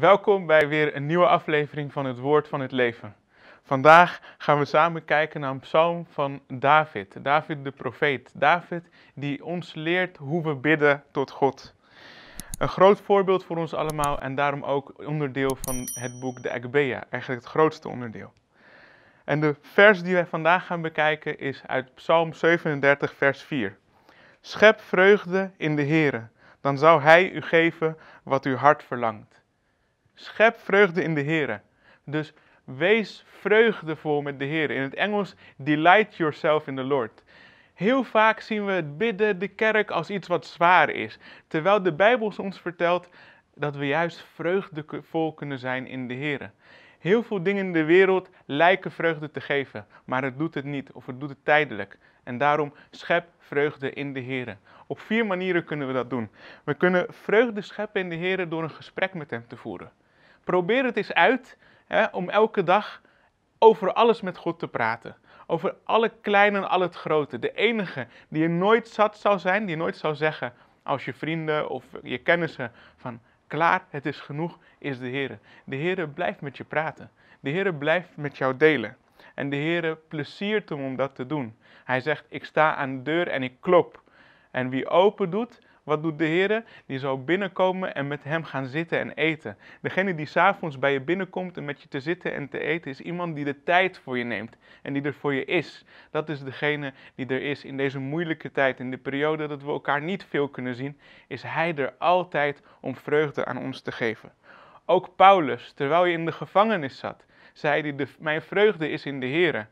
Welkom bij weer een nieuwe aflevering van het Woord van het Leven. Vandaag gaan we samen kijken naar een psalm van David, David de profeet. David die ons leert hoe we bidden tot God. Een groot voorbeeld voor ons allemaal en daarom ook onderdeel van het boek de Agbea, eigenlijk het grootste onderdeel. En de vers die wij vandaag gaan bekijken is uit Psalm 37, vers 4. Schep vreugde in de Here, dan zal Hij u geven wat uw hart verlangt. Schep vreugde in de Heer. Dus wees vreugdevol met de Heer. In het Engels, delight yourself in the Lord. Heel vaak zien we het bidden, de kerk, als iets wat zwaar is. Terwijl de Bijbel ons vertelt dat we juist vreugdevol kunnen zijn in de Heer. Heel veel dingen in de wereld lijken vreugde te geven, maar het doet het niet of het doet het tijdelijk. En daarom schep vreugde in de Heer. Op vier manieren kunnen we dat doen. We kunnen vreugde scheppen in de Heer door een gesprek met Hem te voeren. Probeer het eens uit hè, om elke dag over alles met God te praten. Over alle kleine en al het grote. De enige die je nooit zat zou zijn, die nooit zou zeggen als je vrienden of je kennissen van klaar, het is genoeg, is de Heer. De Heer blijft met je praten. De Heer blijft met jou delen. En de Heer pleziert hem om dat te doen. Hij zegt, ik sta aan de deur en ik klop. En wie open doet, wat doet de Heer? Die zal binnenkomen en met hem gaan zitten en eten. Degene die s'avonds bij je binnenkomt en met je te zitten en te eten, is iemand die de tijd voor je neemt en die er voor je is. Dat is degene die er is in deze moeilijke tijd, in de periode dat we elkaar niet veel kunnen zien, is Hij er altijd om vreugde aan ons te geven. Ook Paulus, terwijl hij in de gevangenis zat, zei hij: Mijn vreugde is in de Heer.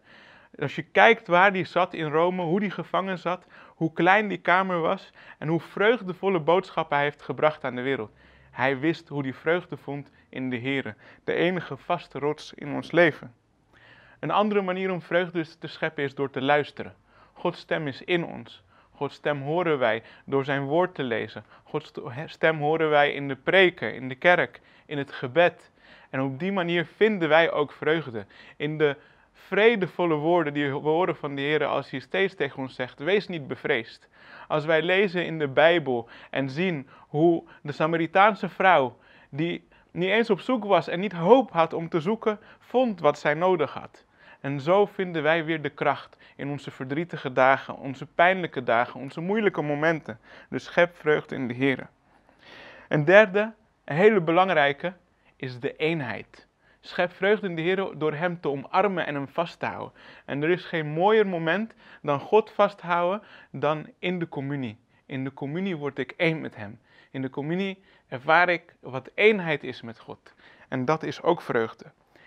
Als je kijkt waar die zat in Rome, hoe die gevangen zat, hoe klein die kamer was en hoe vreugdevolle boodschappen hij heeft gebracht aan de wereld. Hij wist hoe die vreugde vond in de Heer, de enige vaste rots in ons leven. Een andere manier om vreugde te scheppen is door te luisteren. Gods stem is in ons. Gods stem horen wij door zijn woord te lezen. Gods stem horen wij in de preken, in de kerk, in het gebed. En op die manier vinden wij ook vreugde. In de vredevolle woorden die we horen van de Heer als hij steeds tegen ons zegt, wees niet bevreesd. Als wij lezen in de Bijbel en zien hoe de Samaritaanse vrouw, die niet eens op zoek was en niet hoop had om te zoeken, vond wat zij nodig had. En zo vinden wij weer de kracht in onze verdrietige dagen, onze pijnlijke dagen, onze moeilijke momenten. Dus schep vreugde in de Heer. Een derde, een hele belangrijke, is de eenheid. Schep vreugde in de Heer door Hem te omarmen en Hem vast te houden. En er is geen mooier moment dan God vasthouden dan in de communie. In de communie word ik één met Hem. In de communie ervaar ik wat eenheid is met God. En dat is ook vreugde.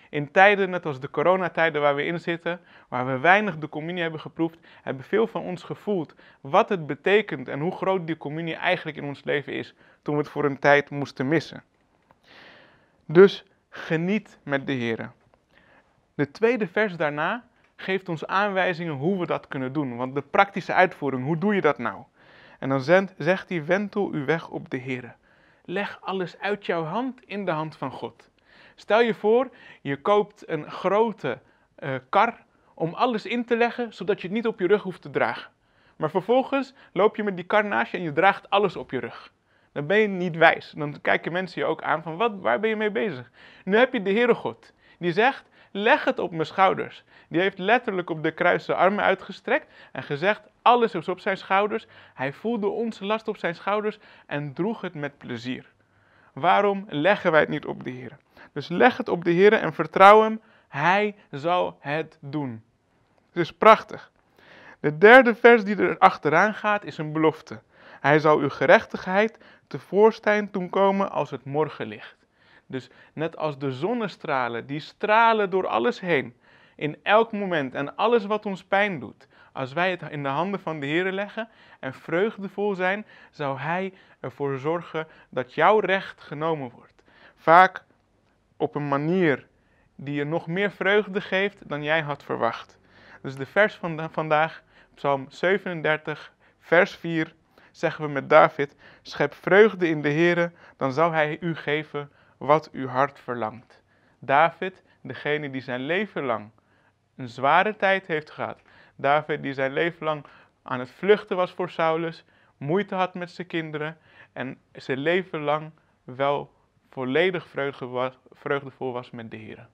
In tijden, net als de coronatijden waar we in zitten, waar we weinig de communie hebben geproefd, hebben veel van ons gevoeld wat het betekent en hoe groot die communie eigenlijk in ons leven is, toen we het voor een tijd moesten missen. Dus Geniet met de Heer. De tweede vers daarna geeft ons aanwijzingen hoe we dat kunnen doen. Want de praktische uitvoering, hoe doe je dat nou? En dan zegt hij, wentel uw weg op de Heer. Leg alles uit jouw hand in de hand van God. Stel je voor, je koopt een grote eh, kar om alles in te leggen, zodat je het niet op je rug hoeft te dragen. Maar vervolgens loop je met die kar naast je en je draagt alles op je rug dan ben je niet wijs. Dan kijken mensen je ook aan van wat, waar ben je mee bezig? Nu heb je de Heere God, die zegt, leg het op mijn schouders. Die heeft letterlijk op de kruis zijn armen uitgestrekt en gezegd, alles is op zijn schouders. Hij voelde onze last op zijn schouders en droeg het met plezier. Waarom leggen wij het niet op de Heer? Dus leg het op de Heer en vertrouw Hem, Hij zal het doen. Het is prachtig. De derde vers die er achteraan gaat is een belofte. Hij zal uw gerechtigheid tevoorschijn doen komen als het morgenlicht. Dus net als de zonnestralen, die stralen door alles heen, in elk moment en alles wat ons pijn doet. Als wij het in de handen van de Heer leggen en vreugdevol zijn, zou Hij ervoor zorgen dat jouw recht genomen wordt. Vaak op een manier die je nog meer vreugde geeft dan jij had verwacht. Dus de vers van vandaag, Psalm 37, vers 4 zeggen we met David, schep vreugde in de Heere, dan zal hij u geven wat uw hart verlangt. David, degene die zijn leven lang een zware tijd heeft gehad. David die zijn leven lang aan het vluchten was voor Saulus, moeite had met zijn kinderen en zijn leven lang wel volledig vreugdevol was met de Heer.